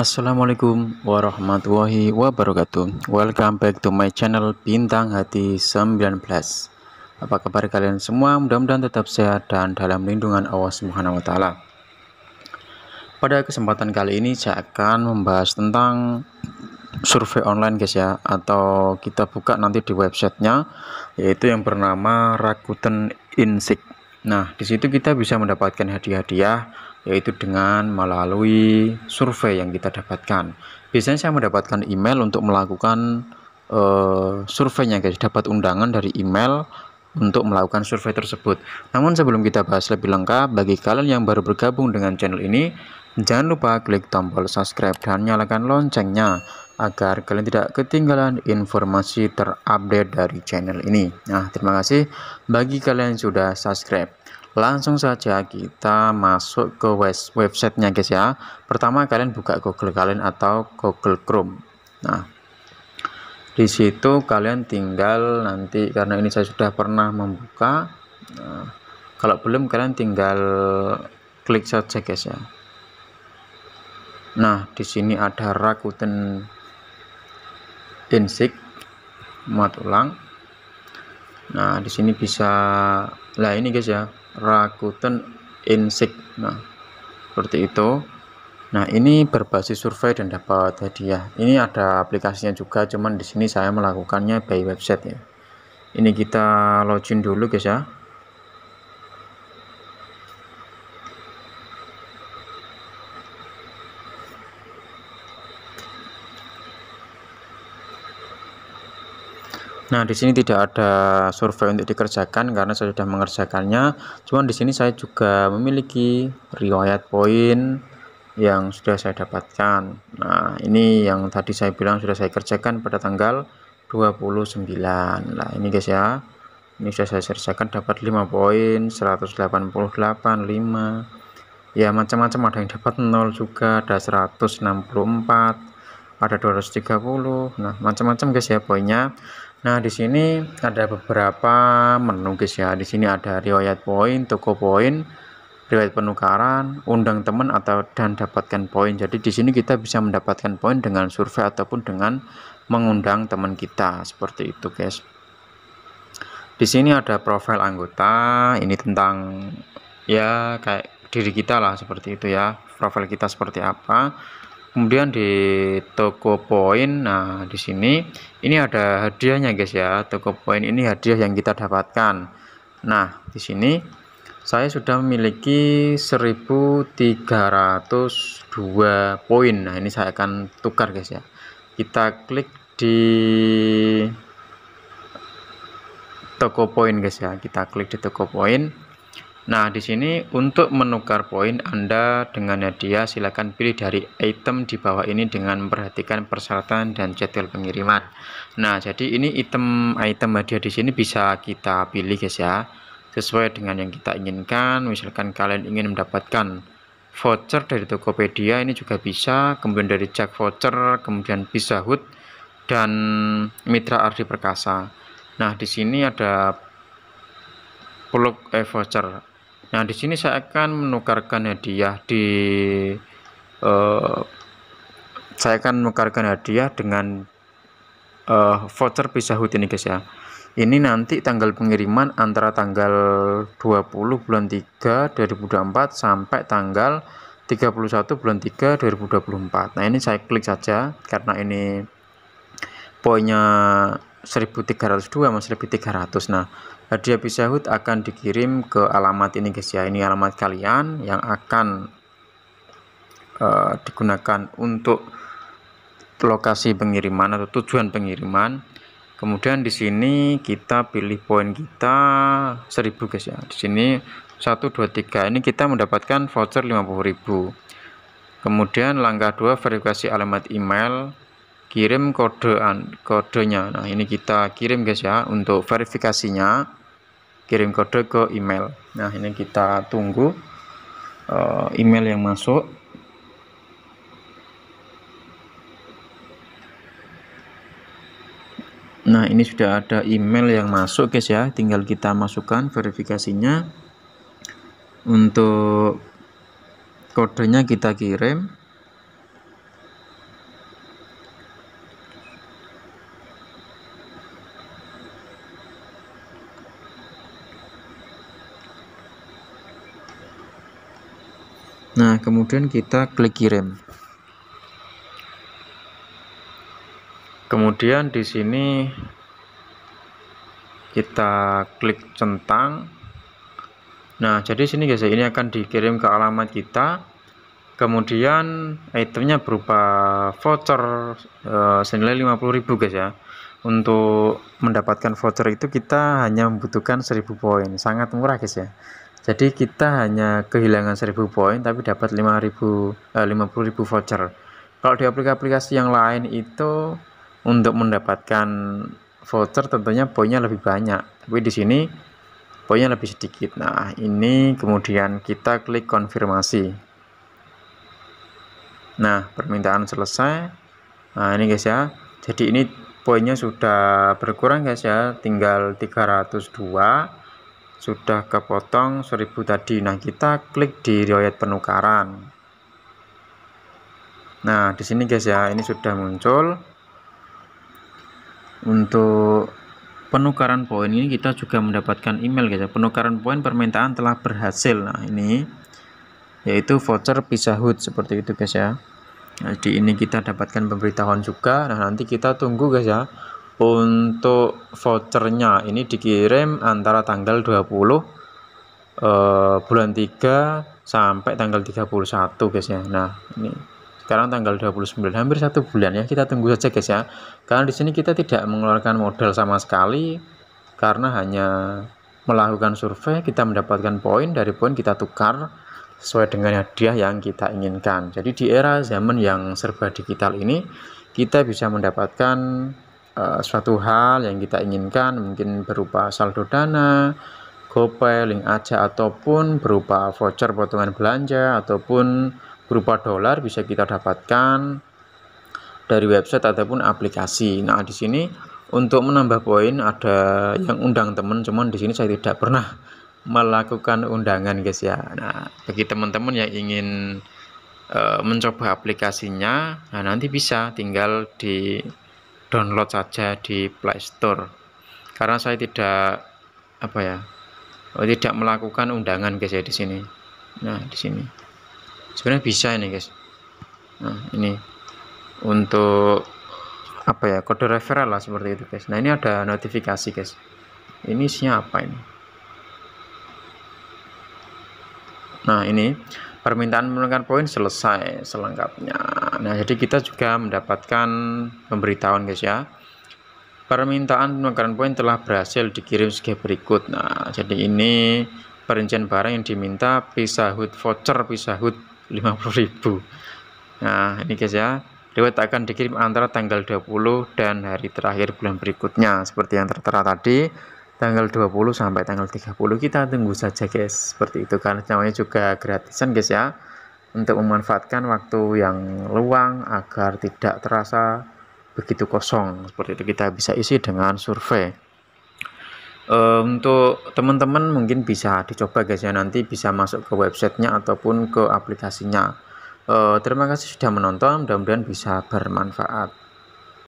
Assalamualaikum warahmatullahi wabarakatuh Welcome back to my channel Bintang Hati 19 Apa kabar kalian semua? Mudah-mudahan tetap sehat dan dalam lindungan Allah Subhanahu wa taala. Pada kesempatan kali ini saya akan membahas tentang survei online guys ya atau kita buka nanti di websitenya yaitu yang bernama Rakuten Insik. Nah, di situ kita bisa mendapatkan hadiah-hadiah yaitu dengan melalui survei yang kita dapatkan. Biasanya saya mendapatkan email untuk melakukan uh, surveinya guys, dapat undangan dari email untuk melakukan survei tersebut. Namun sebelum kita bahas lebih lengkap, bagi kalian yang baru bergabung dengan channel ini, jangan lupa klik tombol subscribe dan nyalakan loncengnya agar kalian tidak ketinggalan informasi terupdate dari channel ini. Nah, terima kasih bagi kalian yang sudah subscribe langsung saja kita masuk ke websitenya guys ya pertama kalian buka Google kalian atau Google Chrome nah di situ kalian tinggal nanti karena ini saya sudah pernah membuka nah, kalau belum kalian tinggal klik saja guys ya nah di sini ada Rakuten Insik muat ulang nah di sini bisa lah ini guys ya Rakuten insek nah seperti itu nah ini berbasis survei dan dapat hadiah ini ada aplikasinya juga cuman di sini saya melakukannya by website ya ini kita login dulu guys ya Nah, di sini tidak ada survei untuk dikerjakan karena saya sudah mengerjakannya. Cuman di sini saya juga memiliki riwayat poin yang sudah saya dapatkan. Nah, ini yang tadi saya bilang sudah saya kerjakan pada tanggal 29. Nah, ini guys ya. Ini sudah saya kerjakan dapat 5 poin, 188, 5. Ya, macam-macam ada yang dapat 0 juga, ada 164, ada 230. Nah, macam-macam guys ya poinnya. Nah, di sini ada beberapa menu guys ya. Di sini ada riwayat poin, toko poin, riwayat penukaran, undang teman atau dan dapatkan poin. Jadi di sini kita bisa mendapatkan poin dengan survei ataupun dengan mengundang teman kita seperti itu guys. Di sini ada profil anggota, ini tentang ya kayak diri kita lah seperti itu ya. Profil kita seperti apa kemudian di toko poin nah di sini ini ada hadiahnya guys ya toko poin ini hadiah yang kita dapatkan nah di sini saya sudah memiliki 1302 poin nah ini saya akan tukar guys ya kita klik di toko poin guys ya kita klik di toko poin Nah, di sini untuk menukar poin Anda dengan hadiah silakan pilih dari item di bawah ini dengan memperhatikan persyaratan dan jadwal pengiriman. Nah, jadi ini item item hadiah di sini bisa kita pilih guys ya. Sesuai dengan yang kita inginkan, misalkan kalian ingin mendapatkan voucher dari Tokopedia ini juga bisa, kemudian dari Jack Voucher, kemudian bisa Hut dan Mitra Ardi Perkasa. Nah, di sini ada plug eh, voucher Nah, di sini saya akan menukarkan hadiah di uh, saya akan menukarkan hadiah dengan uh, voucher pisah hut ini guys ya. Ini nanti tanggal pengiriman antara tanggal 20 bulan 3 2024 sampai tanggal 31 bulan 3 2024. Nah, ini saya klik saja karena ini poinnya 1302 sama 1300 nah hadiah bisa hut akan dikirim ke alamat ini guys ya ini alamat kalian yang akan uh, digunakan untuk lokasi pengiriman atau tujuan pengiriman kemudian di sini kita pilih poin kita 1000 guys ya di sini 123 ini kita mendapatkan voucher 50000 kemudian langkah 2 verifikasi alamat email kirim kode kodenya nah ini kita kirim guys ya untuk verifikasinya kirim kode ke email nah ini kita tunggu uh, email yang masuk nah ini sudah ada email yang masuk guys ya tinggal kita masukkan verifikasinya untuk kodenya kita kirim Nah, kemudian kita klik kirim. Kemudian di sini kita klik centang. Nah, jadi sini guys, ini akan dikirim ke alamat kita. Kemudian itemnya berupa voucher e, senilai 50.000 guys ya. Untuk mendapatkan voucher itu kita hanya membutuhkan 1000 poin. Sangat murah guys ya jadi kita hanya kehilangan 1000 poin tapi dapat 5000 eh, 50.000 voucher kalau di aplikasi-aplikasi yang lain itu untuk mendapatkan voucher tentunya poinnya lebih banyak tapi di sini poinnya lebih sedikit nah ini kemudian kita klik konfirmasi nah permintaan selesai nah ini guys ya jadi ini poinnya sudah berkurang guys ya tinggal 302 sudah kepotong 1000 tadi nah kita klik di riwayat penukaran nah di sini guys ya ini sudah muncul untuk penukaran poin ini kita juga mendapatkan email guys ya penukaran poin permintaan telah berhasil nah ini yaitu voucher Pizza Hut seperti itu guys ya jadi nah, ini kita dapatkan pemberitahuan juga nah nanti kita tunggu guys ya untuk vouchernya ini dikirim antara tanggal 20 eh, bulan 3 sampai tanggal 31 guys ya nah ini sekarang tanggal 29 hampir satu bulan ya kita tunggu saja guys ya karena di sini kita tidak mengeluarkan modal sama sekali karena hanya melakukan survei kita mendapatkan poin dari poin kita tukar sesuai dengan hadiah yang kita inginkan jadi di era zaman yang serba digital ini kita bisa mendapatkan Eh, suatu hal yang kita inginkan mungkin berupa saldo dana, GoPay, link aja ataupun berupa voucher potongan belanja ataupun berupa dolar bisa kita dapatkan dari website ataupun aplikasi. Nah, di sini untuk menambah poin ada yang undang teman cuman di sini saya tidak pernah melakukan undangan guys ya. Nah, bagi teman-teman yang ingin uh, mencoba aplikasinya, nah nanti bisa tinggal di download saja di Play Store karena saya tidak apa ya oh, tidak melakukan undangan guys ya di sini nah di sini sebenarnya bisa ini guys nah ini untuk apa ya kode referral lah seperti itu guys nah ini ada notifikasi guys ini siapa ini nah ini permintaan menurunkan poin selesai selengkapnya nah jadi kita juga mendapatkan pemberitahuan guys ya permintaan penukaran poin telah berhasil dikirim sebagai berikut nah jadi ini perincian barang yang diminta Pizza Hut voucher Pizza Hut 50.000 nah ini guys ya lewat akan dikirim antara tanggal 20 dan hari terakhir bulan berikutnya seperti yang tertera tadi tanggal 20 sampai tanggal 30 kita tunggu saja guys seperti itu karena namanya juga gratisan guys ya untuk memanfaatkan waktu yang luang agar tidak terasa begitu kosong seperti itu kita bisa isi dengan survei eh, untuk teman-teman mungkin bisa dicoba guys ya nanti bisa masuk ke websitenya ataupun ke aplikasinya eh, terima kasih sudah menonton mudah-mudahan bisa bermanfaat